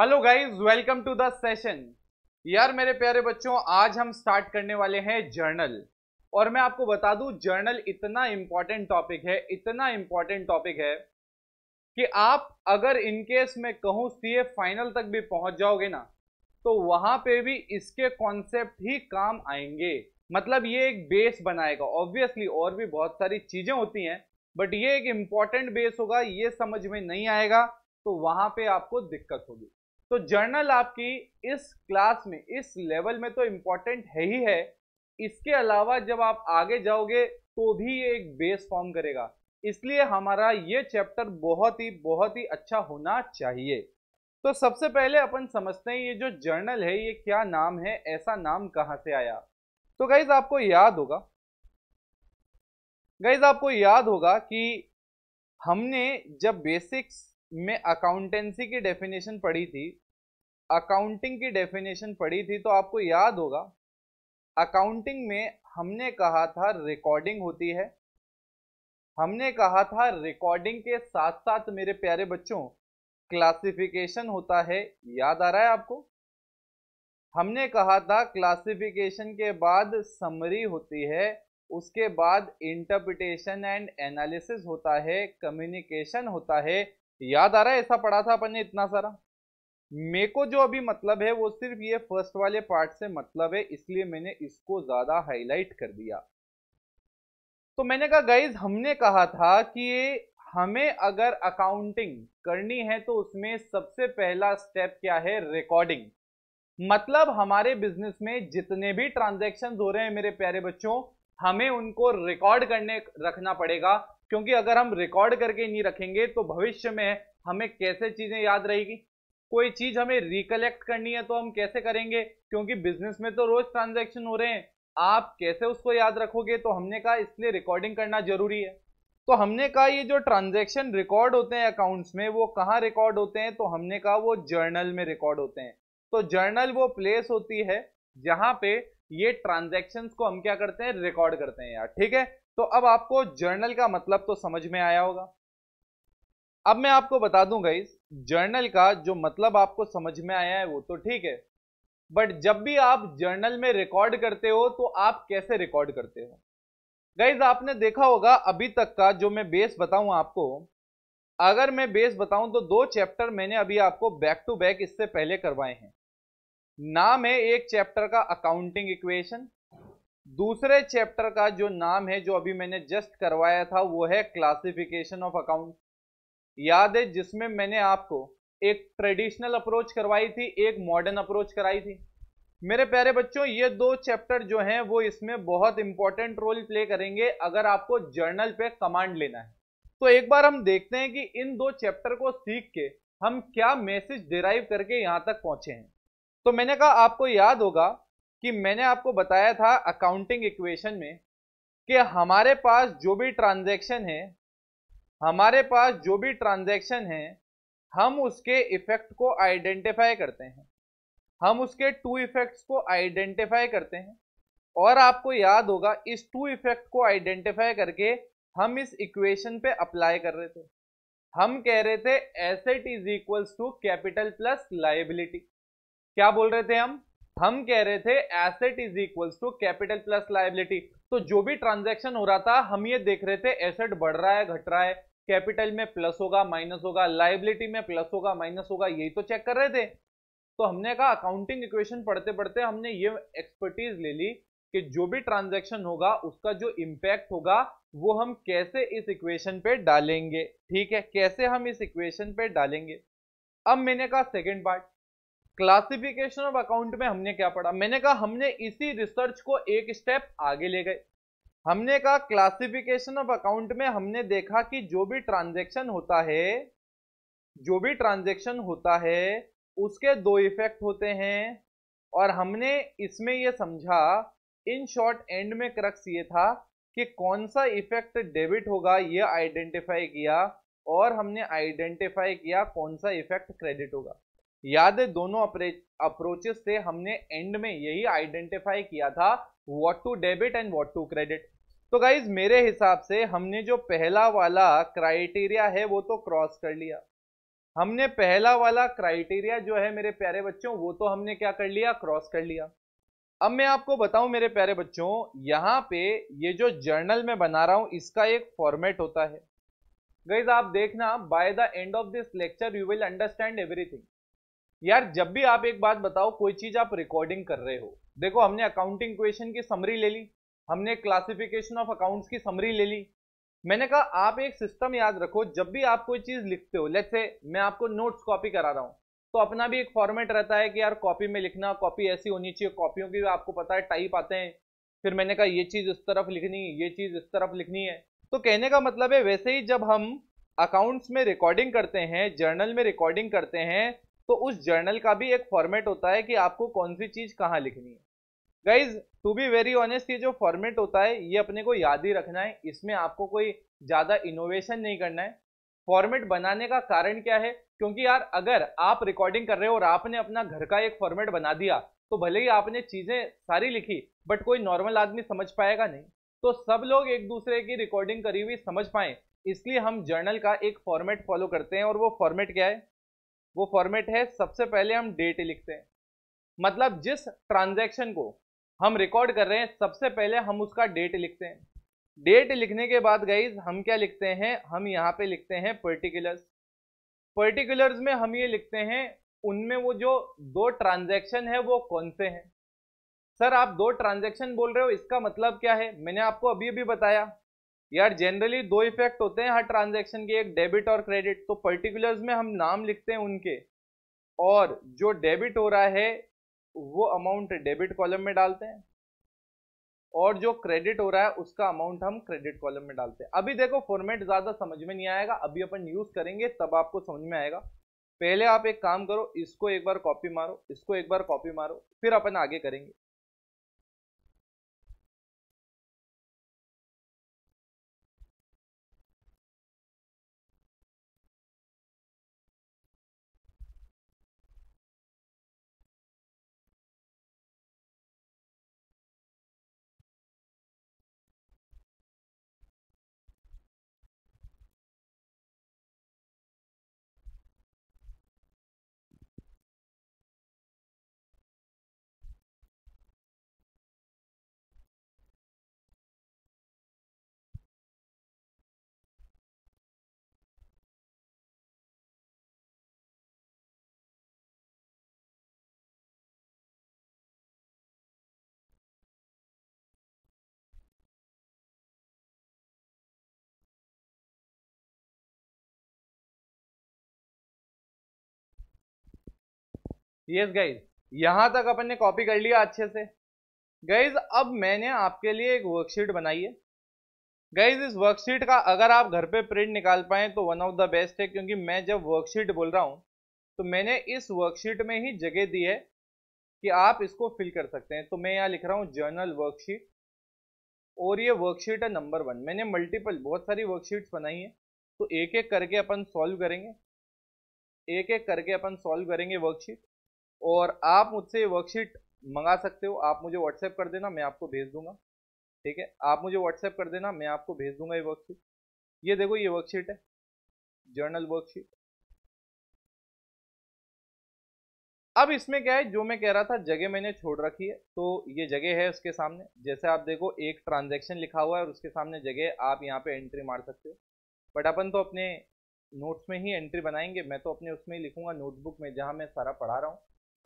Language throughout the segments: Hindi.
hello guys welcome to the session यार मेरे प्यारे बच्चों आज हम स्टार्ट करने वाले हैं जर्नल और मैं आपको बता दूं जर्नल इतना इम्पॉर्टेंट टॉपिक है इतना इम्पॉर्टेंट टॉपिक है कि आप अगर इनकेस मैं कहूं ए फाइनल तक भी पहुंच जाओगे ना तो वहां पे भी इसके कॉन्सेप्ट ही काम आएंगे मतलब ये एक बेस बनाएगा ऑब्वियसली और भी बहुत सारी चीजें होती हैं बट ये एक इम्पॉर्टेंट बेस होगा ये समझ में नहीं आएगा तो वहां पे आपको दिक्कत होगी तो जर्नल आपकी इस क्लास में इस लेवल में तो इम्पॉर्टेंट है ही है इसके अलावा जब आप आगे जाओगे तो भी ये एक बेस फॉर्म करेगा इसलिए हमारा ये चैप्टर बहुत ही बहुत ही अच्छा होना चाहिए तो सबसे पहले अपन समझते हैं ये जो जर्नल है ये क्या नाम है ऐसा नाम कहाँ से आया तो गाइज आपको याद होगा गाइज आपको याद होगा कि हमने जब बेसिक्स में अकाउंटेंसी की डेफिनेशन पढ़ी थी अकाउंटिंग की डेफिनेशन पढ़ी थी तो आपको याद होगा अकाउंटिंग में हमने कहा था रिकॉर्डिंग होती है हमने कहा था रिकॉर्डिंग के साथ साथ मेरे प्यारे बच्चों क्लासिफिकेशन होता है याद आ रहा है आपको हमने कहा था क्लासिफिकेशन के बाद समरी होती है उसके बाद इंटरप्रिटेशन एंड एनालिसिस होता है कम्युनिकेशन होता है याद आ रहा है ऐसा पढ़ा था अपन ने इतना सारा मे को जो अभी मतलब है वो सिर्फ ये फर्स्ट वाले पार्ट से मतलब है इसलिए मैंने इसको ज्यादा हाईलाइट कर दिया तो मैंने कहा गाइज हमने कहा था कि हमें अगर अकाउंटिंग करनी है तो उसमें सबसे पहला स्टेप क्या है रिकॉर्डिंग मतलब हमारे बिजनेस में जितने भी ट्रांजेक्शन हो रहे हैं मेरे प्यारे बच्चों हमें उनको रिकॉर्ड करने रखना पड़ेगा क्योंकि अगर हम रिकॉर्ड करके नहीं रखेंगे तो भविष्य में हमें कैसे चीज़ें याद रहेगी कोई चीज़ हमें रिकलेक्ट करनी है तो हम कैसे करेंगे क्योंकि बिजनेस में तो रोज़ ट्रांजेक्शन हो रहे हैं आप कैसे उसको याद रखोगे तो हमने कहा इसलिए रिकॉर्डिंग करना ज़रूरी है तो हमने कहा ये जो ट्रांजेक्शन रिकॉर्ड होते हैं अकाउंट्स में वो कहाँ रिकॉर्ड होते हैं तो हमने कहा वो जर्नल में रिकॉर्ड होते हैं तो जर्नल वो प्लेस होती है जहाँ पे ये ट्रांजेक्शन को हम क्या करते हैं रिकॉर्ड करते हैं यार ठीक है तो अब आपको जर्नल का मतलब तो समझ में आया होगा अब मैं आपको बता दूं गई जर्नल का जो मतलब आपको समझ में आया है वो तो ठीक है बट जब भी आप जर्नल में रिकॉर्ड करते हो तो आप कैसे रिकॉर्ड करते हो गाइज आपने देखा होगा अभी तक का जो मैं बेस बताऊं आपको अगर मैं बेस बताऊं तो दो चैप्टर मैंने अभी आपको बैक टू बैक इससे पहले करवाए हैं नाम है एक चैप्टर का अकाउंटिंग इक्वेशन दूसरे चैप्टर का जो नाम है जो अभी मैंने जस्ट करवाया था वो है क्लासिफिकेशन ऑफ अकाउंट याद है जिसमें मैंने आपको एक ट्रेडिशनल अप्रोच करवाई थी एक मॉडर्न अप्रोच कराई थी मेरे प्यारे बच्चों ये दो चैप्टर जो हैं वो इसमें बहुत इंपॉर्टेंट रोल प्ले करेंगे अगर आपको जर्नल पे कमांड लेना है तो एक बार हम देखते हैं कि इन दो चैप्टर को सीख के हम क्या मैसेज डिराइव करके यहाँ तक पहुंचे हैं तो मैंने कहा आपको याद होगा कि मैंने आपको बताया था अकाउंटिंग इक्वेशन में कि हमारे पास जो भी ट्रांजैक्शन है हमारे पास जो भी ट्रांजैक्शन है हम उसके इफेक्ट को आइडेंटिफाई करते हैं हम उसके टू इफेक्ट्स को आइडेंटिफाई करते हैं और आपको याद होगा इस टू इफेक्ट को आइडेंटिफाई करके हम इस इक्वेशन पे अप्लाई कर रहे थे हम कह रहे थे asset is equals to capital plus liability क्या बोल रहे थे हम हम कह रहे थे asset is equals to capital plus liability तो जो भी ट्रांजेक्शन हो रहा था हम ये देख रहे थे एसेट बढ़ रहा है घट रहा है कैपिटल में प्लस होगा माइनस होगा लाइबिलिटी में प्लस होगा माइनस होगा यही तो चेक कर रहे थे तो हमने कहा अकाउंटिंग इक्वेशन पढ़ते पढ़ते हमने ये एक्सपर्टीज ले ली कि जो भी ट्रांजेक्शन होगा उसका जो इम्पैक्ट होगा वो हम कैसे इस इक्वेशन पे डालेंगे ठीक है कैसे हम इस इक्वेशन पे डालेंगे अब मैंने कहा second part classification of account में हमने क्या पढ़ा मैंने कहा हमने इसी रिसर्च को एक स्टेप आगे ले गए हमने कहा क्लासिफिकेशन ऑफ अकाउंट में हमने देखा कि जो भी ट्रांजेक्शन होता है जो भी ट्रांजेक्शन होता है उसके दो इफेक्ट होते हैं और हमने इसमें यह समझा इन शॉर्ट एंड में क्रक्स ये था कि कौन सा इफेक्ट डेबिट होगा यह आइडेंटिफाई किया और हमने आइडेंटिफाई किया कौन सा इफेक्ट क्रेडिट होगा याद है दोनों अप्रोचेस से हमने एंड में यही आइडेंटिफाई किया था what to debit and what to credit तो गाइज मेरे हिसाब से हमने जो पहला वाला क्राइटेरिया है वो तो क्रॉस कर लिया हमने पहला वाला क्राइटेरिया जो है मेरे प्यारे बच्चों वो तो हमने क्या कर लिया क्रॉस कर लिया अब मैं आपको बताऊं मेरे प्यारे बच्चों यहाँ पे ये जो जर्नल में बना रहा हूँ इसका एक फॉर्मेट होता है गाइज आप देखना by the end of this lecture you will understand everything यार जब भी आप एक बात बताओ कोई चीज आप रिकॉर्डिंग कर रहे हो देखो हमने अकाउंटिंग क्वेश्चन की समरी ले ली हमने क्लासिफिकेशन ऑफ अकाउंट्स की समरी ले ली मैंने कहा आप एक सिस्टम याद रखो जब भी आप कोई चीज लिखते हो लेट्स से मैं आपको नोट्स कॉपी करा रहा हूँ तो अपना भी एक फॉर्मेट रहता है कि यार कॉपी में लिखना कॉपी ऐसी होनी चाहिए कॉपियों की आपको पता है टाइप आते हैं फिर मैंने कहा ये चीज़ इस तरफ लिखनी ये चीज़ इस तरफ लिखनी है तो कहने का मतलब है वैसे ही जब हम अकाउंट्स में रिकॉर्डिंग करते हैं जर्नल में रिकॉर्डिंग करते हैं तो उस जर्नल का भी एक फॉर्मेट होता है कि आपको कौन सी चीज़ कहाँ लिखनी है guys to be very honest ये जो फॉर्मेट होता है ये अपने को याद ही रखना है इसमें आपको कोई ज़्यादा इनोवेशन नहीं करना है फॉर्मेट बनाने का कारण क्या है क्योंकि यार अगर आप रिकॉर्डिंग कर रहे हो और आपने अपना घर का एक फॉर्मेट बना दिया तो भले ही आपने चीज़ें सारी लिखी बट कोई नॉर्मल आदमी समझ पाएगा नहीं तो सब लोग एक दूसरे की रिकॉर्डिंग करी हुई समझ पाए इसलिए हम जर्नल का एक फॉर्मेट फॉलो करते हैं और वो फॉर्मेट क्या है वो फॉर्मेट है सबसे पहले हम डेट लिखते हैं मतलब जिस ट्रांजैक्शन को हम रिकॉर्ड कर रहे हैं सबसे पहले हम उसका डेट लिखते हैं डेट लिखने के बाद गाइज हम क्या लिखते हैं हम यहाँ पे लिखते हैं पर्टिकुलर्स पर्टिकुलर्स में हम ये लिखते हैं उनमें वो जो दो ट्रांजैक्शन है वो कौन से हैं सर आप दो ट्रांजैक्शन बोल रहे हो इसका मतलब क्या है मैंने आपको अभी अभी बताया यार जनरली दो इफेक्ट होते हैं हर ट्रांजेक्शन के एक डेबिट और क्रेडिट तो पर्टिकुलर्स में हम नाम लिखते हैं उनके और जो डेबिट हो रहा है वो अमाउंट डेबिट कॉलम में डालते हैं और जो क्रेडिट हो रहा है उसका अमाउंट हम क्रेडिट कॉलम में डालते हैं अभी देखो फॉर्मेट ज़्यादा समझ में नहीं आएगा अभी अपन यूज़ करेंगे तब आपको समझ में आएगा पहले आप एक काम करो इसको एक बार कॉपी मारो इसको एक बार कॉपी मारो फिर अपन आगे करेंगे यस गाइज यहाँ तक अपन ने कॉपी कर लिया अच्छे से गाइज अब मैंने आपके लिए एक वर्कशीट बनाई है गाइज इस वर्कशीट का अगर आप घर पे प्रिंट निकाल पाए तो वन ऑफ द बेस्ट है क्योंकि मैं जब वर्कशीट बोल रहा हूँ तो मैंने इस वर्कशीट में ही जगह दी है कि आप इसको फिल कर सकते हैं तो मैं यहाँ लिख रहा हूँ जर्नल वर्कशीट और ये वर्कशीट है नंबर वन मैंने मल्टीपल बहुत सारी वर्कशीट्स बनाई हैं तो एक एक करके अपन सॉल्व करेंगे एक एक करके अपन सॉल्व करेंगे वर्कशीट और आप मुझसे वर्कशीट मंगा सकते हो आप मुझे व्हाट्सएप कर देना मैं आपको भेज दूंगा ठीक है आप मुझे व्हाट्सएप कर देना मैं आपको भेज दूंगा ये वर्कशीट ये देखो ये वर्कशीट है जर्नल वर्कशीट अब इसमें क्या है जो मैं कह रहा था जगह मैंने छोड़ रखी है तो ये जगह है उसके सामने जैसे आप देखो एक ट्रांजेक्शन लिखा हुआ है और उसके सामने जगह आप यहाँ पे एंट्री मार सकते हो बट अपन तो अपने नोट्स में ही एंट्री बनाएंगे मैं तो अपने उसमें ही लिखूंगा नोटबुक में जहाँ मैं सारा पढ़ा रहा हूँ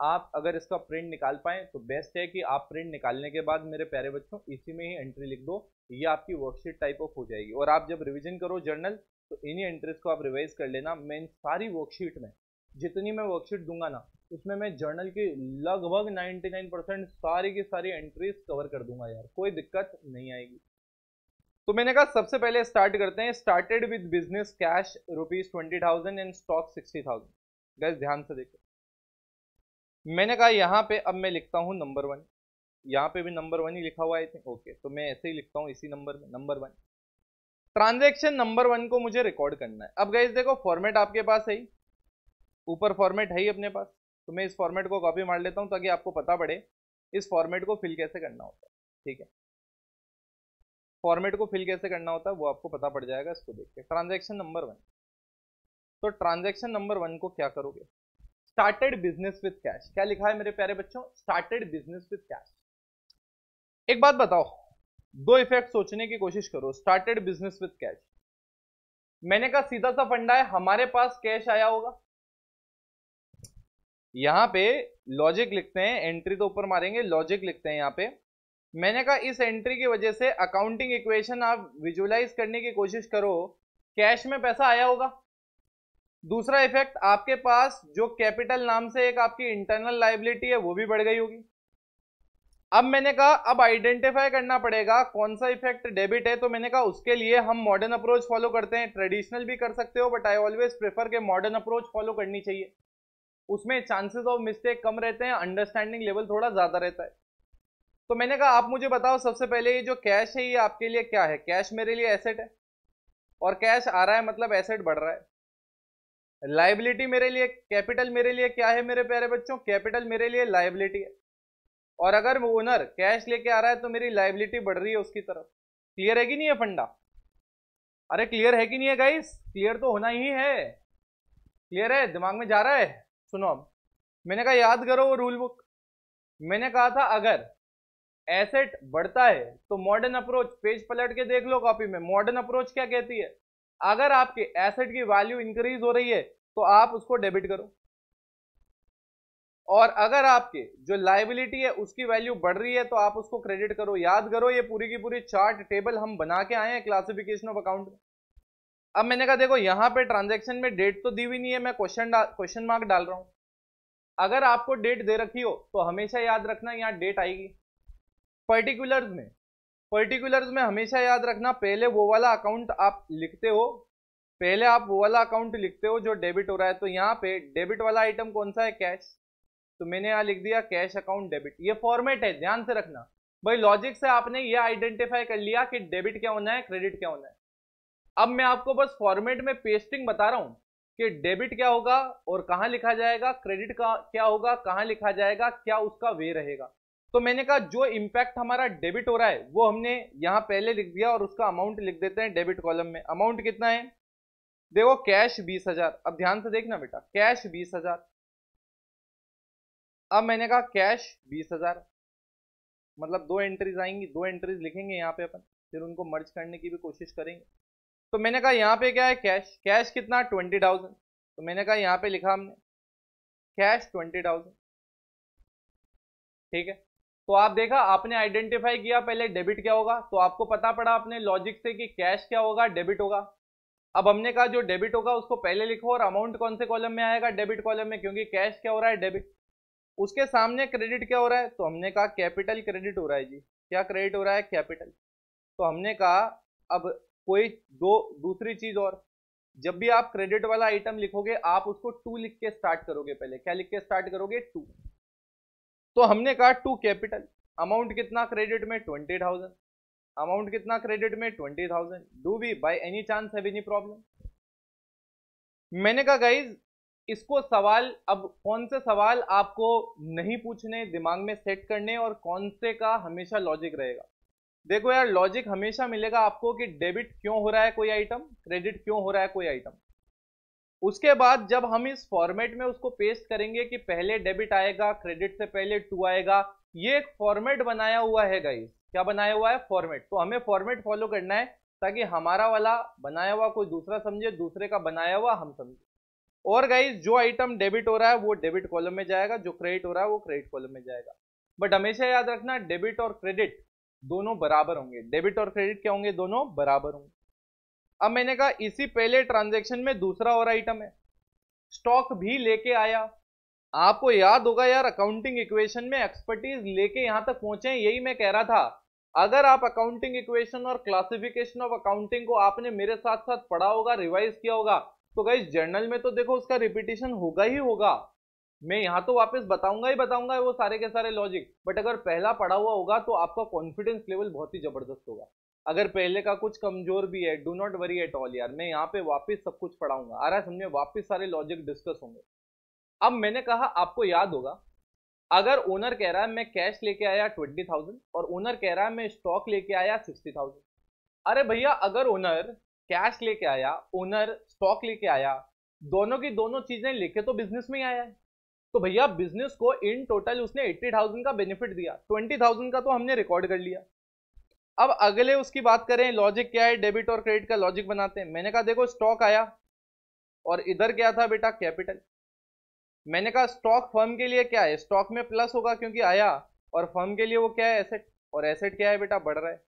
आप अगर इसका प्रिंट निकाल पाए तो बेस्ट है कि आप प्रिंट निकालने के बाद मेरे प्यारे बच्चों इसी में ही एंट्री लिख दो ये आपकी वर्कशीट टाइप ऑफ हो जाएगी और आप जब रिविजन करो जर्नल तो इन्हीं एंट्रीज को आप रिवाइज कर लेना मैं इन सारी वर्कशीट में जितनी मैं वर्कशीट दूंगा ना उसमें मैं जर्नल की लगभग 99 परसेंट सारी की सारी एंट्रीज कवर कर दूंगा यार कोई दिक्कत नहीं आएगी तो मैंने कहा सबसे पहले स्टार्ट करते हैं started with business cash rupees twenty thousand and stock sixty thousand guys ध्यान से देखो मैंने कहा यहाँ पे अब मैं लिखता हूँ नंबर वन यहाँ पे भी नंबर वन ही लिखा हुआ है ओके तो मैं ऐसे ही लिखता हूँ इसी नंबर में number one transaction number one को मुझे रिकॉर्ड करना है अब गई देखो फॉर्मेट आपके पास है ही ऊपर फॉर्मेट है ही अपने पास तो मैं इस फॉर्मेट को कॉपी मार लेता हूँ ताकि आपको पता पड़े इस फॉर्मेट को फिल कैसे करना होता है ठीक है फॉर्मेट को फिल कैसे करना होता है वो आपको पता पड़ जाएगा इसको देख के ट्रांजेक्शन नंबर वन तो ट्रांजेक्शन नंबर वन को क्या करोगे स्टार्टेड बिजनेस विद कैश क्या लिखा है मेरे प्यारे बच्चों स्टार्टेड बिजनेस विद कैश एक बात बताओ दो इफेक्ट सोचने की कोशिश करो स्टार्टेड बिजनेस विद कैश मैंने कहा सीधा सा फंडा है हमारे पास कैश आया होगा यहां पे लॉजिक लिखते हैं एंट्री तो ऊपर मारेंगे लॉजिक लिखते हैं यहां पे मैंने कहा इस एंट्री की वजह से अकाउंटिंग इक्वेशन आप विजुअलाइज करने की कोशिश करो कैश में पैसा आया होगा दूसरा इफेक्ट आपके पास जो कैपिटल नाम से एक आपकी इंटरनल लाइबिलिटी है वो भी बढ़ गई होगी अब मैंने कहा अब आइडेंटिफाई करना पड़ेगा कौन सा इफेक्ट डेबिट है तो मैंने कहा उसके लिए हम मॉडर्न अप्रोच फॉलो करते हैं ट्रेडिशनल भी कर सकते हो बट आई ऑलवेज प्रेफर के मॉडर्न अप्रोच फॉलो करनी चाहिए उसमें चांसेस ऑफ मिस्टेक कम रहते हैं अंडरस्टैंडिंग लेवल थोड़ा ज़्यादा रहता है तो मैंने कहा आप मुझे बताओ सबसे पहले ये जो कैश है ये आपके लिए क्या है कैश मेरे लिए एसेट है और कैश आ रहा है मतलब एसेट बढ़ रहा है लाइबिलिटी मेरे लिए कैपिटल मेरे लिए क्या है मेरे प्यारे बच्चों कैपिटल मेरे लिए लाइबिलिटी है और अगर ओनर कैश लेके आ रहा है तो मेरी लाइबिलिटी बढ़ रही है उसकी तरफ क्लियर है कि नहीं है फंडा अरे क्लियर है कि नहीं है गाइस क्लियर तो होना ही है क्लियर है दिमाग में जा रहा है सुनो अब मैंने कहा याद करो वो रूल बुक मैंने कहा था अगर एसेट बढ़ता है तो मॉडर्न अप्रोच पेज पलट के देख लो कॉपी में मॉडर्न अप्रोच क्या कहती है अगर आपके एसेट की वैल्यू इंक्रीज हो रही है तो आप उसको डेबिट करो और अगर आपके जो लाइबिलिटी है उसकी वैल्यू बढ़ रही है तो आप उसको क्रेडिट करो याद करो ये पूरी की पूरी चार्ट टेबल हम बना के आए हैं क्लासिफिकेशन ऑफ अकाउंट अब मैंने कहा देखो यहाँ पे ट्रांजैक्शन में डेट तो दी हुई नहीं है मैं क्वेश्चन क्वेश्चन मार्क डाल रहा हूँ अगर आपको डेट दे रखी हो तो हमेशा याद रखना यहाँ डेट आएगी पर्टिकुलर में पर्टिकुलर्स में हमेशा याद रखना पहले वो वाला अकाउंट आप लिखते हो पहले आप वो वाला अकाउंट लिखते हो जो डेबिट हो रहा है तो यहाँ पे डेबिट वाला आइटम कौन सा है कैश तो मैंने यहाँ लिख दिया कैश अकाउंट डेबिट ये फॉर्मेट है ध्यान से रखना भाई लॉजिक से आपने ये आइडेंटिफाई कर लिया कि डेबिट क्या होना है क्रेडिट क्या होना है अब मैं आपको बस फॉर्मेट में पेस्टिंग बता रहा हूँ कि डेबिट क्या होगा और कहाँ लिखा जाएगा क्रेडिट का क्या होगा कहाँ लिखा जाएगा क्या उसका वे रहेगा तो मैंने कहा जो इम्पैक्ट हमारा डेबिट हो रहा है वो हमने यहाँ पहले लिख दिया और उसका अमाउंट लिख देते हैं डेबिट कॉलम में अमाउंट कितना है देखो कैश बीस हजार अब ध्यान से देखना बेटा कैश बीस हजार अब मैंने कहा कैश बीस हजार मतलब दो एंट्रीज आएंगी दो एंट्रीज लिखेंगे यहाँ पे अपन फिर उनको मर्ज करने की भी कोशिश करेंगे तो मैंने कहा यहाँ पे क्या है कैश कैश कितना ट्वेंटी थाउजेंड तो मैंने कहा यहाँ पे लिखा हमने कैश ट्वेंटी थाउजेंड ठीक है तो आप देखा आपने आइडेंटिफाई किया पहले डेबिट क्या होगा तो आपको पता पड़ा अपने लॉजिक से कि कैश क्या होगा डेबिट होगा अब हमने कहा जो डेबिट होगा उसको पहले लिखो और अमाउंट कौन से कॉलम में आएगा डेबिट कॉलम में क्योंकि कैश क्या हो रहा है डेबिट उसके सामने क्रेडिट क्या हो रहा है तो हमने कहा कैपिटल क्रेडिट हो रहा है जी क्या क्रेडिट हो रहा है कैपिटल तो हमने कहा अब कोई दो दूसरी चीज़ और जब भी आप क्रेडिट वाला आइटम लिखोगे आप उसको टू लिख के स्टार्ट करोगे पहले क्या लिख के स्टार्ट करोगे टू तो हमने कहा टू कैपिटल अमाउंट कितना क्रेडिट में ट्वेंटी थाउजेंड अमाउंट कितना क्रेडिट में twenty thousand do be by any chance है एनी प्रॉब्लम मैंने कहा गाइज इसको सवाल अब कौन से सवाल आपको नहीं पूछने दिमाग में सेट करने और कौन से का हमेशा लॉजिक रहेगा देखो यार लॉजिक हमेशा मिलेगा आपको कि डेबिट क्यों हो रहा है कोई आइटम क्रेडिट क्यों हो रहा है कोई आइटम उसके बाद जब हम इस फॉर्मेट में उसको पेस्ट करेंगे कि पहले डेबिट आएगा क्रेडिट से पहले टू आएगा ये एक फॉर्मेट बनाया हुआ है गाइस क्या बनाया हुआ है फॉर्मेट तो हमें फॉर्मेट फॉलो करना है ताकि हमारा वाला बनाया हुआ कोई दूसरा समझे दूसरे का बनाया हुआ हम समझे और गाइज जो आइटम डेबिट हो रहा है वो डेबिट कॉलम में जाएगा जो क्रेडिट हो रहा है वो क्रेडिट कॉलम में जाएगा बट हमेशा याद रखना डेबिट और क्रेडिट दोनों बराबर होंगे डेबिट और क्रेडिट क्या होंगे दोनों बराबर होंगे अब मैंने कहा इसी पहले ट्रांजेक्शन में दूसरा और आइटम है स्टॉक भी लेके आया आपको याद होगा यार अकाउंटिंग इक्वेशन में एक्सपर्टीज लेके यहां तक पहुंचे यही मैं कह रहा था अगर आप अकाउंटिंग इक्वेशन और क्लासिफिकेशन ऑफ अकाउंटिंग को आपने मेरे साथ साथ पढ़ा होगा रिवाइज किया होगा तो गई जर्नल में तो देखो उसका रिपीटेशन होगा ही होगा मैं यहाँ तो वापस बताऊंगा ही बताऊंगा वो सारे के सारे लॉजिक बट अगर पहला पढ़ा हुआ होगा तो आपका कॉन्फिडेंस लेवल बहुत ही जबरदस्त होगा अगर पहले का कुछ कमजोर भी है do not worry at all यार मैं यहाँ पे वापस सब कुछ पढ़ाऊंगा आ रहा है समझे वापस सारे लॉजिक डिस्कस होंगे अब मैंने कहा आपको याद होगा अगर ओनर कह रहा है मैं कैश लेके आया ट्वेंटी थाउजेंड और ओनर कह रहा है मैं स्टॉक लेके आया सिक्सटी थाउजेंड अरे भैया अगर ओनर कैश लेके आया ओनर स्टॉक लेके आया दोनों की दोनों चीजें लेके तो बिजनेस में ही आया है तो भैया बिजनेस को इन टोटल उसने एट्टी थाउजेंड का बेनिफिट दिया ट्वेंटी थाउजेंड का तो हमने रिकॉर्ड कर लिया अब अगले उसकी बात करें लॉजिक क्या है डेबिट और क्रेडिट का लॉजिक बनाते हैं मैंने कहा देखो स्टॉक आया और इधर क्या था बेटा कैपिटल मैंने कहा स्टॉक फर्म के लिए क्या है स्टॉक में प्लस होगा क्योंकि आया और फर्म के लिए वो क्या है एसेट और एसेट क्या है बेटा बढ़ रहा है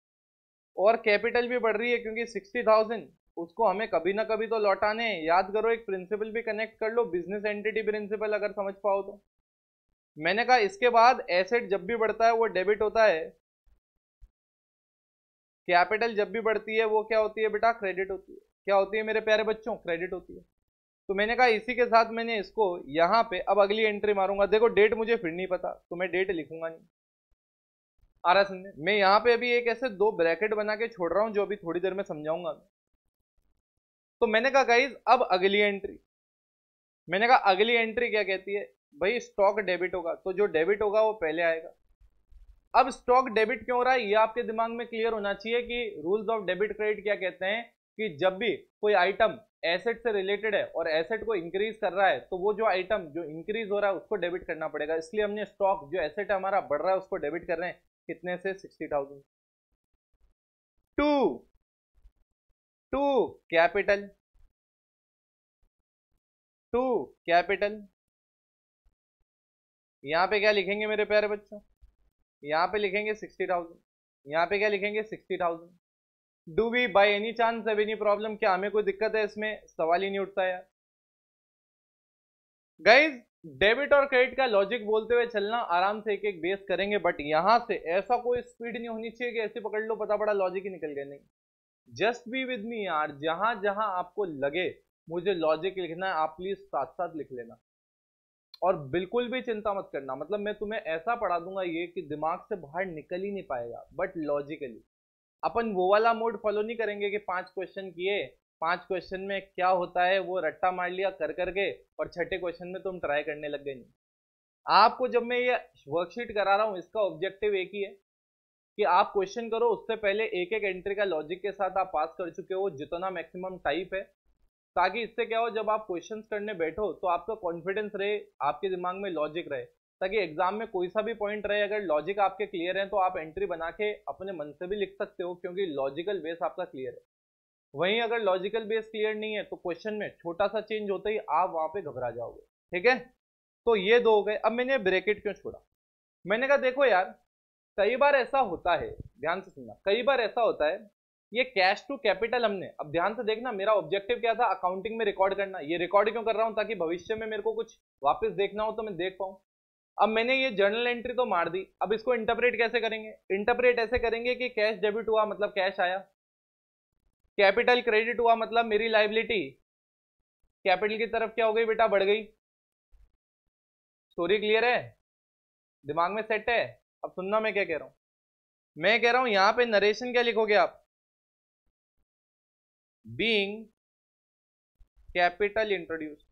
और कैपिटल भी बढ़ रही है क्योंकि सिक्सटी थाउजेंड उसको हमें कभी ना कभी तो लौटाने याद करो एक प्रिंसिपल भी कनेक्ट कर लो बिजनेस एंटिटी प्रिंसिपल अगर समझ पाओ तो मैंने कहा इसके बाद एसेट जब भी बढ़ता है वो डेबिट होता है कैपिटल जब भी बढ़ती है वो क्या होती है बेटा क्रेडिट होती है क्या होती है मेरे प्यारे बच्चों क्रेडिट होती है तो मैंने कहा इसी के साथ मैंने इसको यहाँ पे अब अगली एंट्री मारूंगा देखो डेट मुझे फिर नहीं पता तो मैं डेट लिखूंगा नहीं आ रहा समझे मैं यहाँ पे अभी एक ऐसे दो ब्रैकेट बना के छोड़ रहा हूँ जो अभी थोड़ी देर में समझाऊंगा तो मैंने कहा गाइज अब अगली एंट्री मैंने कहा अगली एंट्री क्या कहती है भाई स्टॉक डेबिट होगा तो जो डेबिट होगा वो पहले आएगा अब स्टॉक डेबिट क्यों हो रहा है ये आपके दिमाग में क्लियर होना चाहिए कि रूल्स ऑफ डेबिट क्रेडिट क्या कहते हैं कि जब भी कोई आइटम एसेट से रिलेटेड है और एसेट को इंक्रीज कर रहा है तो वो जो आइटम जो इंक्रीज हो रहा है उसको डेबिट करना पड़ेगा इसलिए हमने स्टॉक जो एसेट हमारा बढ़ रहा है उसको डेबिट कर रहे हैं कितने से sixty thousand to to capital to capital यहां पे क्या लिखेंगे मेरे प्यारे बच्चों यहाँ पे लिखेंगे सिक्सटी थाउजेंड यहाँ पे क्या लिखेंगे sixty thousand do we by any chance have any problem क्या हमें कोई दिक्कत है इसमें सवाल ही नहीं उठता यार गाइज डेबिट और क्रेडिट का लॉजिक बोलते हुए चलना आराम से एक एक बेस करेंगे बट यहाँ से ऐसा कोई स्पीड नहीं होनी चाहिए कि ऐसे पकड़ लो पता पड़ा लॉजिक ही निकल गया नहीं जस्ट बी विद मी यार जहां जहां आपको लगे मुझे लॉजिक लिखना है आप प्लीज साथ साथ लिख लेना और बिल्कुल भी चिंता मत करना मतलब मैं तुम्हें ऐसा पढ़ा दूंगा ये कि दिमाग से बाहर निकल ही नहीं पाएगा बट लॉजिकली अपन वो वाला मोड फॉलो नहीं करेंगे कि पांच क्वेश्चन किए पांच क्वेश्चन में क्या होता है वो रट्टा मार लिया कर करके और छठे क्वेश्चन में तुम ट्राई करने लग गए नहीं आपको जब मैं ये वर्कशीट करा रहा हूँ इसका ऑब्जेक्टिव एक ही है कि आप क्वेश्चन करो उससे पहले एक एक एंट्री का लॉजिक के साथ आप पास कर चुके हो जितना मैक्सिमम टाइप है ताकि इससे क्या हो जब आप क्वेश्चंस करने बैठो तो आपका कॉन्फिडेंस रहे आपके दिमाग में लॉजिक रहे ताकि एग्जाम में कोई सा भी पॉइंट रहे अगर लॉजिक आपके क्लियर है तो आप एंट्री बना के अपने मन से भी लिख सकते हो क्योंकि लॉजिकल बेस आपका क्लियर है वहीं अगर लॉजिकल बेस क्लियर नहीं है तो क्वेश्चन में छोटा सा चेंज होता ही आप वहां पे घबरा जाओगे ठीक है तो ये दो हो गए अब मैंने ब्रेकेट क्यों छोड़ा मैंने कहा देखो यार कई बार ऐसा होता है ध्यान से सुनना कई बार ऐसा होता है ये कैश टू कैपिटल हमने अब ध्यान से देखना मेरा ऑब्जेक्टिव क्या था अकाउंटिंग में रिकॉर्ड करना ये रिकॉर्ड क्यों कर रहा हूँ ताकि भविष्य में मेरे को कुछ वापस देखना हो तो मैं देख पाऊँ अब मैंने ये जर्नल एंट्री तो मार दी अब इसको इंटरप्रेट कैसे करेंगे इंटरप्रेट ऐसे करेंगे कि कैश डेबिट हुआ मतलब कैश आया कैपिटल क्रेडिट हुआ मतलब मेरी लाइबिलिटी कैपिटल की तरफ क्या हो गई बेटा बढ़ गई स्टोरी क्लियर है दिमाग में सेट है अब सुनना मैं क्या कह रहा हूँ मैं कह रहा हूँ यहाँ पे नरेशन क्या लिखोगे आप बींग कैपिटल इंट्रोड्यूस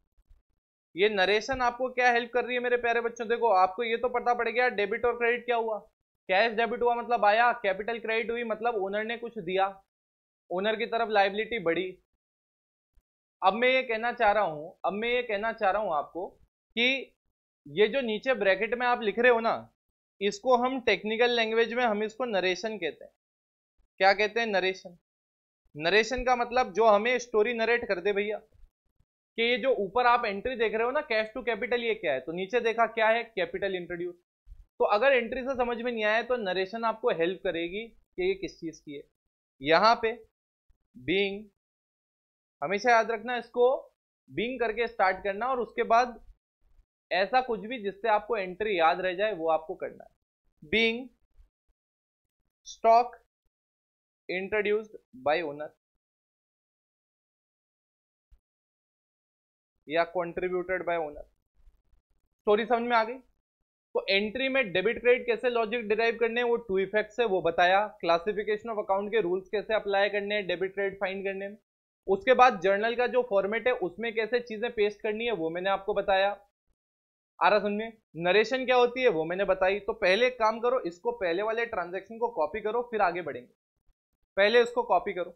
ये नरेशन आपको क्या हेल्प कर रही है मेरे प्यारे बच्चों देखो आपको ये तो पता पड़ गया डेबिट और क्रेडिट क्या हुआ कैश डेबिट हुआ मतलब आया कैपिटल क्रेडिट हुई मतलब ओनर ने कुछ दिया ओनर की तरफ लाइबिलिटी बढ़ी अब मैं ये कहना चाह रहा हूं अब मैं ये कहना चाह रहा हूं आपको कि ये जो नीचे ब्रैकेट में आप लिख रहे हो ना इसको हम टेक्निकल लैंग्वेज में हम इसको नरेशन कहते हैं क्या कहते हैं नरेशन नरेशन का मतलब जो हमें स्टोरी नरेट कर दे भैया कि ये जो ऊपर आप एंट्री देख रहे हो ना कैश टू कैपिटल ये क्या है तो नीचे देखा क्या है कैपिटल इंट्रोड्यूस तो अगर एंट्री से समझ में नहीं आया तो नरेशन आपको हेल्प करेगी कि ये किस चीज़ की है यहां पे बींग हमेशा याद रखना इसको बींग करके स्टार्ट करना और उसके बाद ऐसा कुछ भी जिससे आपको एंट्री याद रह जाए वो आपको करना है being stock introduced by owner या कंट्रीब्यूटेड बाय ओनर स्टोरी समझ में आ गई तो एंट्री में डेबिट क्रेडिट कैसे लॉजिक डिराइव करने हैं वो टू इफेक्ट है वो बताया क्लासिफिकेशन ऑफ अकाउंट के रूल्स कैसे अप्लाई करने हैं डेबिट क्रेडिट फाइंड करने में उसके बाद जर्नल का जो फॉर्मेट है उसमें कैसे चीजें पेस्ट करनी है वो मैंने आपको बताया आ रहा सुनिए नरेशन क्या होती है वो मैंने बताई तो पहले काम करो इसको पहले वाले ट्रांजेक्शन को कॉपी करो फिर आगे बढ़ेंगे पहले उसको कॉपी करो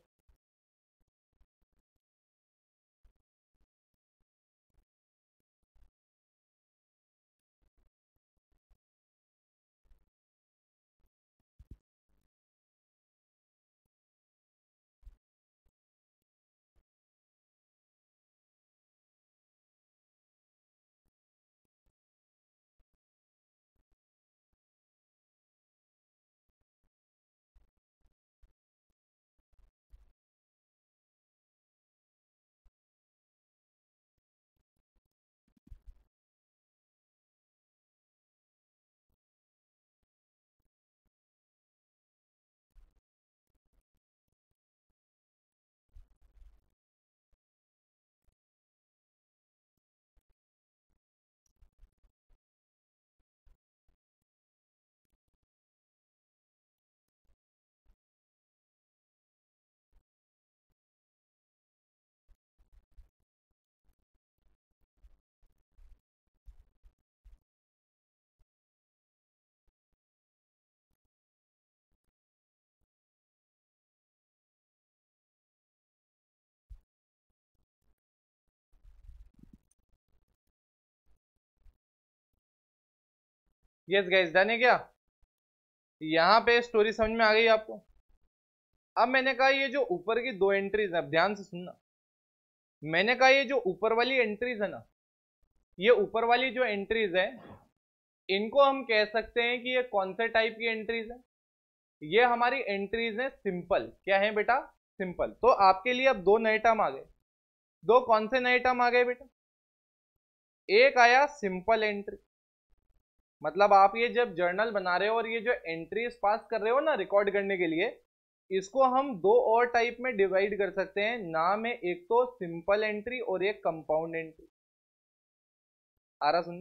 यस गाइस डन है क्या यहाँ पे स्टोरी समझ में आ गई आपको अब मैंने कहा ये जो ऊपर की दो एंट्रीज है ध्यान से सुनना मैंने कहा ये जो ऊपर वाली एंट्रीज है ना ये ऊपर वाली जो एंट्रीज है इनको हम कह सकते हैं कि ये कौन से टाइप की एंट्रीज है ये हमारी एंट्रीज हैं सिंपल क्या है बेटा सिंपल तो आपके लिए अब दो नए टर्म आ गए दो कौन से नए टर्म आ गए बेटा एक आया सिंपल एंट्री मतलब आप ये जब जर्नल बना रहे हो और ये जो एंट्रीज पास कर रहे हो ना रिकॉर्ड करने के लिए इसको हम दो और टाइप में डिवाइड कर सकते हैं नाम है एक तो सिंपल एंट्री और एक कंपाउंड एंट्री आ रहा सुन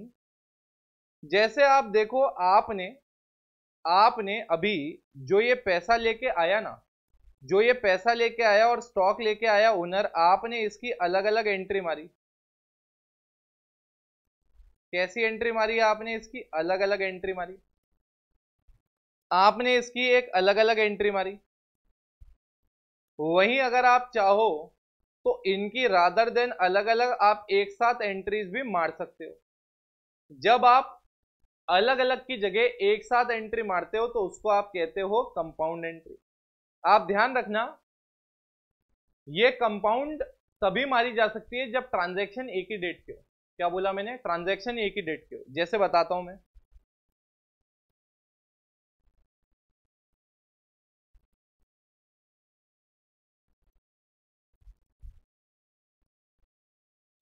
जैसे आप देखो आपने आपने अभी जो ये पैसा लेके आया ना जो ये पैसा लेके आया और स्टॉक लेके आया ओनर आपने इसकी अलग अलग एंट्री मारी कैसी एंट्री मारी आपने इसकी अलग अलग एंट्री मारी आपने इसकी एक अलग अलग एंट्री मारी वहीं अगर आप चाहो तो इनकी रादर देन अलग अलग आप एक साथ एंट्रीज भी मार सकते हो जब आप अलग अलग की जगह एक साथ एंट्री मारते हो तो उसको आप कहते हो कंपाउंड एंट्री आप ध्यान रखना ये कंपाउंड तभी मारी जा सकती है जब ट्रांजैक्शन एक ही डेट के हो क्या बोला मैंने ट्रांजैक्शन एक ही डेट के जैसे बताता हूं मैं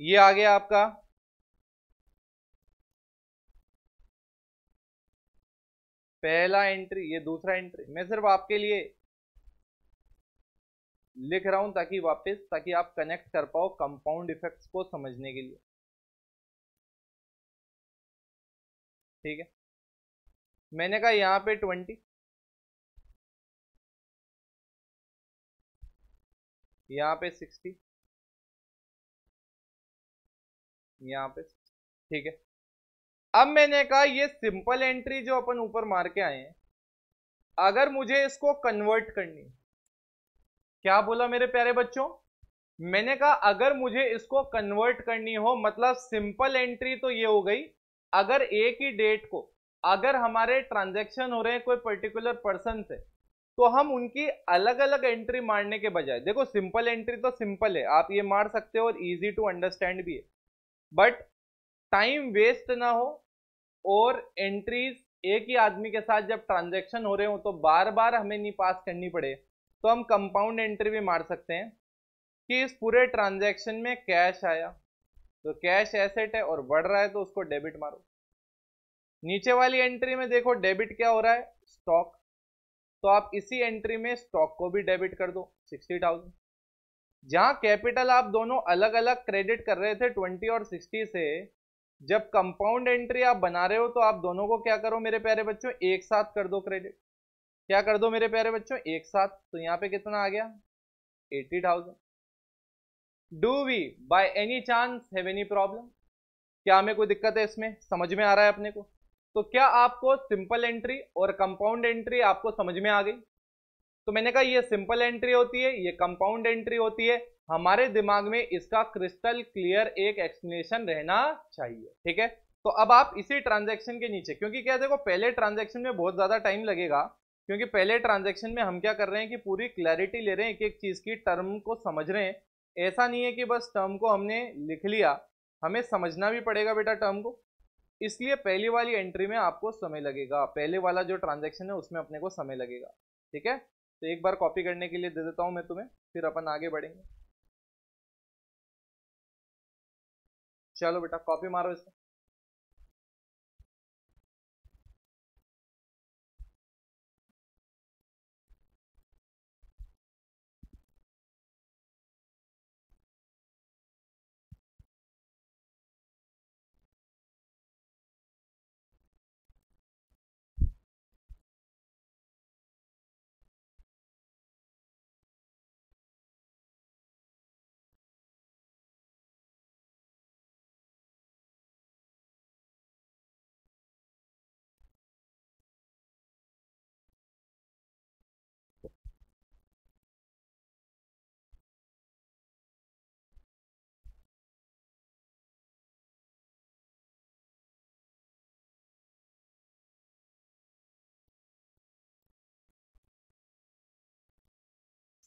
ये आ गया आपका पहला एंट्री ये दूसरा एंट्री मैं सिर्फ आपके लिए लिख रहा हूं ताकि वापस ताकि आप कनेक्ट कर पाओ कंपाउंड इफेक्ट्स को समझने के लिए ठीक है मैंने कहा यहाँ पे ट्वेंटी यहाँ पे सिक्सटी यहाँ पे ठीक है अब मैंने कहा ये सिंपल एंट्री जो अपन ऊपर मार के आए हैं अगर मुझे इसको कन्वर्ट करनी क्या बोला मेरे प्यारे बच्चों मैंने कहा अगर मुझे इसको कन्वर्ट करनी हो मतलब सिंपल एंट्री तो ये हो गई अगर एक ही डेट को अगर हमारे ट्रांजैक्शन हो रहे हैं कोई पर्टिकुलर पर्सन से तो हम उनकी अलग अलग एंट्री मारने के बजाय देखो सिंपल एंट्री तो सिंपल है आप ये मार सकते हो और इजी टू अंडरस्टैंड भी है बट टाइम वेस्ट ना हो और एंट्रीज एक ही आदमी के साथ जब ट्रांजेक्शन हो रहे हो तो बार बार हमें नहीं पास करनी पड़े तो हम कंपाउंड एंट्री भी मार सकते हैं कि इस पूरे ट्रांजेक्शन में कैश आया तो कैश एसेट है और बढ़ रहा है तो उसको डेबिट मारो नीचे वाली एंट्री में देखो डेबिट क्या हो रहा है स्टॉक तो आप इसी एंट्री में स्टॉक को भी डेबिट कर दो सिक्सटी थाउजेंड जहां कैपिटल आप दोनों अलग अलग क्रेडिट कर रहे थे ट्वेंटी और सिक्सटी से जब कंपाउंड एंट्री आप बना रहे हो तो आप दोनों को क्या करो मेरे प्यारे बच्चों एक साथ कर दो क्रेडिट क्या कर दो मेरे प्यारे बच्चों एक साथ तो यहाँ पे कितना आ गया eighty thousand do we by any chance have any problem क्या हमें कोई दिक्कत है इसमें समझ में आ रहा है अपने को तो क्या आपको सिंपल एंट्री और कंपाउंड एंट्री आपको समझ में आ गई तो मैंने कहा ये सिंपल एंट्री होती है ये कंपाउंड एंट्री होती है हमारे दिमाग में इसका क्रिस्टल क्लियर एक एक्सप्लेनेशन रहना चाहिए ठीक है तो अब आप इसी ट्रांजेक्शन के नीचे क्योंकि क्या देखो पहले ट्रांजेक्शन में बहुत ज़्यादा टाइम लगेगा क्योंकि पहले ट्रांजेक्शन में हम क्या कर रहे हैं कि पूरी क्लैरिटी ले रहे हैं एक एक चीज़ की टर्म को समझ रहे हैं ऐसा नहीं है कि बस टर्म को हमने लिख लिया हमें समझना भी पड़ेगा बेटा टर्म को इसलिए पहली वाली एंट्री में आपको समय लगेगा पहले वाला जो ट्रांजेक्शन है उसमें अपने को समय लगेगा ठीक है तो एक बार कॉपी करने के लिए दे देता हूँ मैं तुम्हें फिर अपन आगे बढ़ेंगे चलो बेटा कॉपी मारो इसमें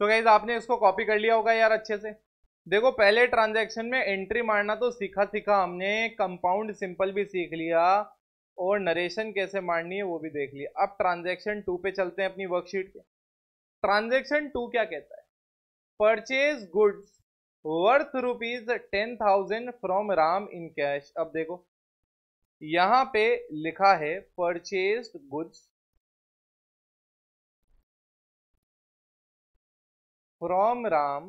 सो गाइज आपने इसको कॉपी कर लिया होगा यार अच्छे से देखो पहले ट्रांजेक्शन में एंट्री मारना तो सीखा सीखा हमने कंपाउंड सिंपल भी सीख लिया और नरेशन कैसे मारनी है वो भी देख लिया अब ट्रांजेक्शन टू पे चलते हैं अपनी वर्कशीट के ट्रांजेक्शन टू क्या कहता है purchase goods worth rupees ten thousand from Ram in cash अब देखो यहां पे लिखा है purchase goods from Ram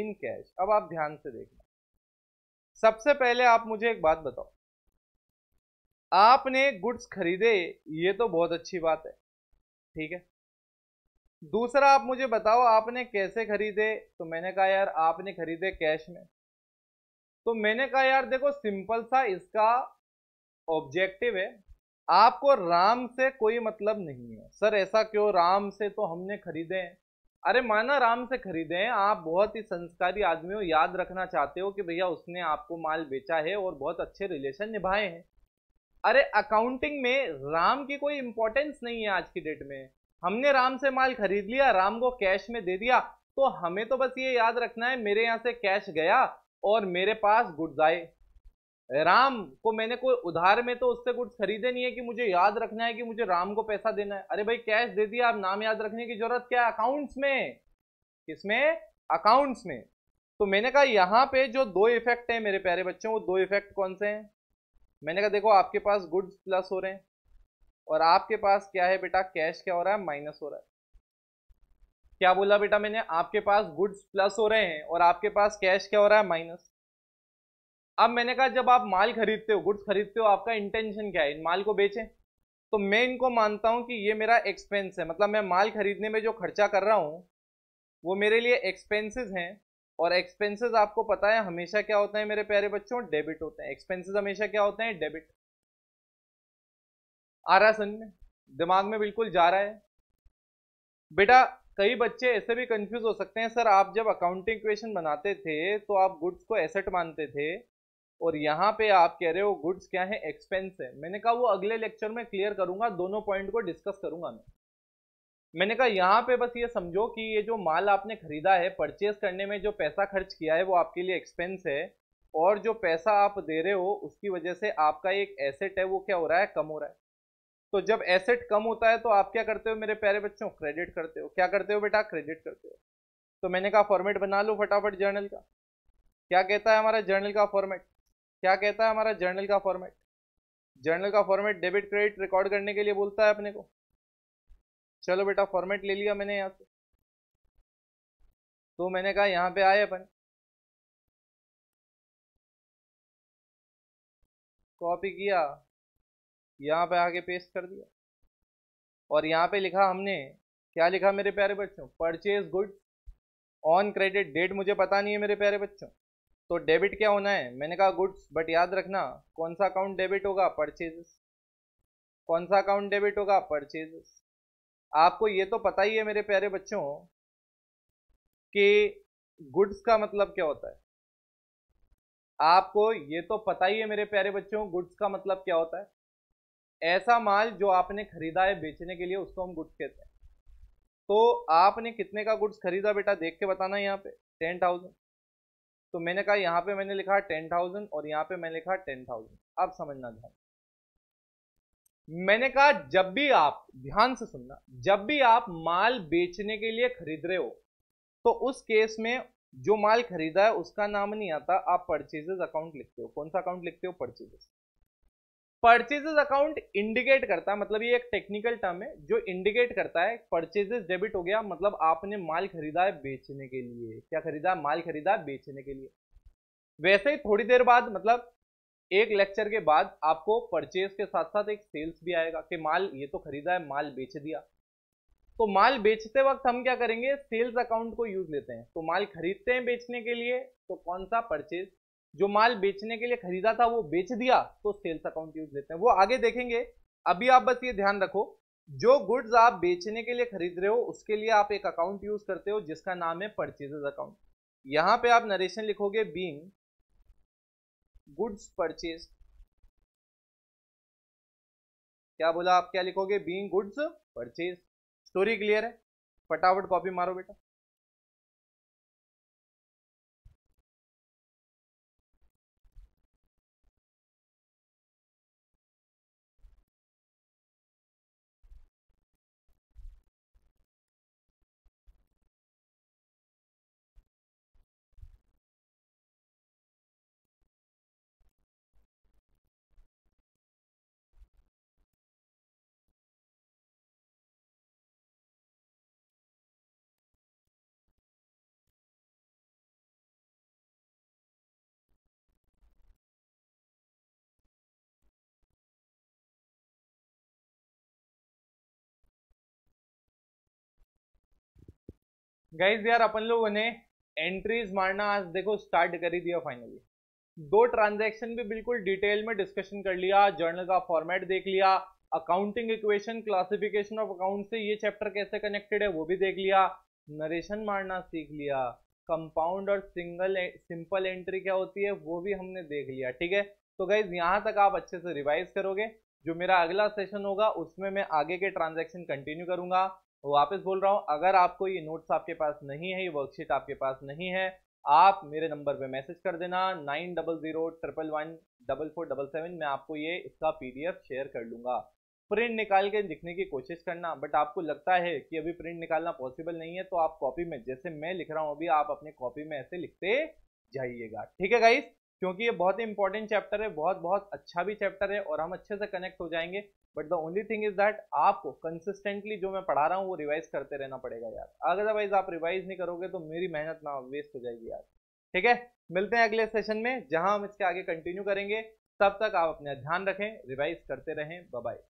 in cash अब आप ध्यान से देखना सबसे पहले आप मुझे एक बात बताओ आपने गुड्स खरीदे ये तो बहुत अच्छी बात है ठीक है दूसरा आप मुझे बताओ आपने कैसे खरीदे तो मैंने कहा यार आपने खरीदे कैश में तो मैंने कहा यार देखो सिंपल सा इसका ऑब्जेक्टिव है आपको राम से कोई मतलब नहीं है सर ऐसा क्यों राम से तो हमने खरीदे हैं अरे माना राम से खरीदे हैं आप बहुत ही संस्कारी आदमी हो याद रखना चाहते हो कि भैया उसने आपको माल बेचा है और बहुत अच्छे रिलेशन निभाए हैं अरे अकाउंटिंग में राम की कोई इंपॉर्टेंस नहीं है आज की डेट में हमने राम से माल खरीद लिया राम को कैश में दे दिया तो हमें तो बस ये याद रखना है मेरे यहाँ से कैश गया और मेरे पास गुड्स आए राम को मैंने कोई उधार में तो उससे गुड्स खरीदे नहीं है कि मुझे याद रखना है कि मुझे राम को पैसा देना है अरे भाई कैश दे दिया आप नाम याद रखने की जरूरत क्या है अकाउंट्स में किसमें अकाउंट्स में तो मैंने कहा यहाँ पे जो दो इफेक्ट है मेरे प्यारे बच्चों वो दो इफेक्ट कौन से हैं मैंने कहा देखो आपके पास गुड्स प्लस हो रहे हैं और आपके पास क्या है बेटा कैश क्या हो रहा है माइनस हो रहा है क्या बोला बेटा मैंने आपके पास गुड्स प्लस हो रहे हैं और आपके पास कैश क्या हो रहा है माइनस अब मैंने कहा जब आप माल खरीदते हो गुड्स खरीदते हो आपका इंटेंशन क्या है माल को बेचें तो मैं इनको मानता हूँ कि ये मेरा एक्सपेंस है मतलब मैं माल खरीदने में जो खर्चा कर रहा हूँ वो मेरे लिए एक्सपेंसेस हैं और एक्सपेंसेस आपको पता है हमेशा क्या होता है मेरे प्यारे बच्चों डेबिट होते हैं एक्सपेंसेस हमेशा क्या होते हैं डेबिट आ रहा सन में दिमाग में बिल्कुल जा रहा है बेटा कई बच्चे ऐसे भी कंफ्यूज हो सकते हैं सर आप जब अकाउंटिंग क्वेश्चन बनाते थे तो आप गुड्स को एसेट मानते थे और यहाँ पे आप कह रहे हो गुड्स क्या है एक्सपेंस है मैंने कहा वो अगले लेक्चर में क्लियर करूंगा दोनों पॉइंट को डिस्कस करूंगा मैं मैंने कहा यहाँ पे बस ये समझो कि ये जो माल आपने खरीदा है परचेस करने में जो पैसा खर्च किया है वो आपके लिए एक्सपेंस है और जो पैसा आप दे रहे हो उसकी वजह से आपका एक एसेट है वो क्या हो रहा है कम हो रहा है तो जब एसेट कम होता है तो आप क्या करते हो मेरे प्यारे बच्चों क्रेडिट करते हो क्या करते हो बेटा क्रेडिट करते हो तो मैंने कहा फॉर्मेट बना लो फटाफट जर्नल का क्या कहता है हमारा जर्नल का फॉर्मेट क्या कहता है हमारा जर्नल का फॉर्मेट जर्नल का फॉर्मेट डेबिट क्रेडिट रिकॉर्ड करने के लिए बोलता है अपने को चलो बेटा फॉर्मेट ले लिया मैंने यहाँ से तो मैंने कहा यहाँ पे आए अपन कॉपी किया यहाँ पे आके पेस्ट कर दिया और यहाँ पे लिखा हमने क्या लिखा मेरे प्यारे बच्चों purchase good on credit date मुझे पता नहीं है मेरे प्यारे बच्चों तो डेबिट क्या होना है मैंने कहा गुड्स बट याद रखना कौन सा अकाउंट डेबिट होगा परचेजेस कौन सा अकाउंट डेबिट होगा परचेज आपको ये तो पता ही है मेरे प्यारे बच्चों कि गुड्स का मतलब क्या होता है आपको ये तो पता ही है मेरे प्यारे बच्चों गुड्स का मतलब क्या होता है ऐसा माल जो आपने खरीदा है बेचने के लिए उसको हम गुड्स कहते हैं तो आपने कितने का गुड्स खरीदा बेटा देख के बताना यहाँ पे टेन थाउजेंड तो मैंने कहा यहाँ पे मैंने लिखा टेन थाउजेंड और यहाँ पे मैंने लिखा टेन थाउजेंड आप समझना ध्यान मैंने कहा जब भी आप ध्यान से सुनना जब भी आप माल बेचने के लिए खरीद रहे हो तो उस केस में जो माल खरीदा है उसका नाम नहीं आता आप परचेजेस अकाउंट लिखते हो कौन सा अकाउंट लिखते हो परचेजेस परचेजेज अकाउंट इंडिकेट करता है मतलब ये एक टेक्निकल टर्म है जो इंडिकेट करता है परचेजेज डेबिट हो गया मतलब आपने माल खरीदा है बेचने के लिए क्या खरीदा माल खरीदा है बेचने के लिए वैसे ही थोड़ी देर बाद मतलब एक लेक्चर के बाद आपको परचेज के साथ साथ एक सेल्स भी आएगा कि माल ये तो खरीदा है माल बेच दिया तो माल बेचते वक्त हम क्या करेंगे सेल्स अकाउंट को यूज लेते हैं तो माल खरीदते हैं बेचने के लिए तो कौन सा परचेज जो माल बेचने के लिए खरीदा था वो बेच दिया तो सेल्स अकाउंट यूज लेते हैं वो आगे देखेंगे अभी आप बस ये ध्यान रखो जो गुड्स आप बेचने के लिए खरीद रहे हो उसके लिए आप एक अकाउंट यूज करते हो जिसका नाम है परचेजेस अकाउंट यहां पे आप नरेशन लिखोगे बींग गुड्स परचेज क्या बोला आप क्या लिखोगे being goods purchase story clear है फटाफट कॉपी मारो बेटा गाइज यार अपन लोगों ने एंट्रीज मारना आज देखो स्टार्ट कर ही दिया फाइनली दो ट्रांजैक्शन भी बिल्कुल डिटेल में डिस्कशन कर लिया जर्नल का फॉर्मेट देख लिया accounting equation classification of account से ये चैप्टर कैसे कनेक्टेड है वो भी देख लिया नरेशन मारना सीख लिया कंपाउंड और सिंगल सिंपल एंट्री क्या होती है वो भी हमने देख लिया ठीक है तो गाइज यहाँ तक आप अच्छे से रिवाइज करोगे जो मेरा अगला सेशन होगा उसमें मैं आगे के ट्रांजेक्शन कंटिन्यू करूंगा तो वापस बोल रहा हूँ अगर आपको ये नोट्स आपके पास नहीं है ये वर्कशीट आपके पास नहीं है आप मेरे नंबर पे मैसेज कर देना nine double zero triple one double four double seven मैं आपको ये इसका पीडीएफ शेयर कर लूंगा प्रिंट निकाल के लिखने की कोशिश करना बट आपको लगता है कि अभी प्रिंट निकालना पॉसिबल नहीं है तो आप कॉपी में जैसे मैं लिख रहा हूँ अभी आप अपने कॉपी में ऐसे लिखते जाइएगा ठीक है गाइस क्योंकि ये बहुत ही इंपॉर्टेंट चैप्टर है बहुत बहुत अच्छा भी चैप्टर है और हम अच्छे से कनेक्ट हो जाएंगे but the only thing is that आपको कंसिस्टेंटली जो मैं पढ़ा रहा हूँ वो रिवाइज करते रहना पड़ेगा यार अदरवाइज आप रिवाइज नहीं करोगे तो मेरी मेहनत ना वेस्ट हो जाएगी यार ठीक है मिलते हैं अगले सेशन में जहां हम इसके आगे कंटिन्यू करेंगे तब तक आप अपना ध्यान रखें रिवाइज करते रहें बाय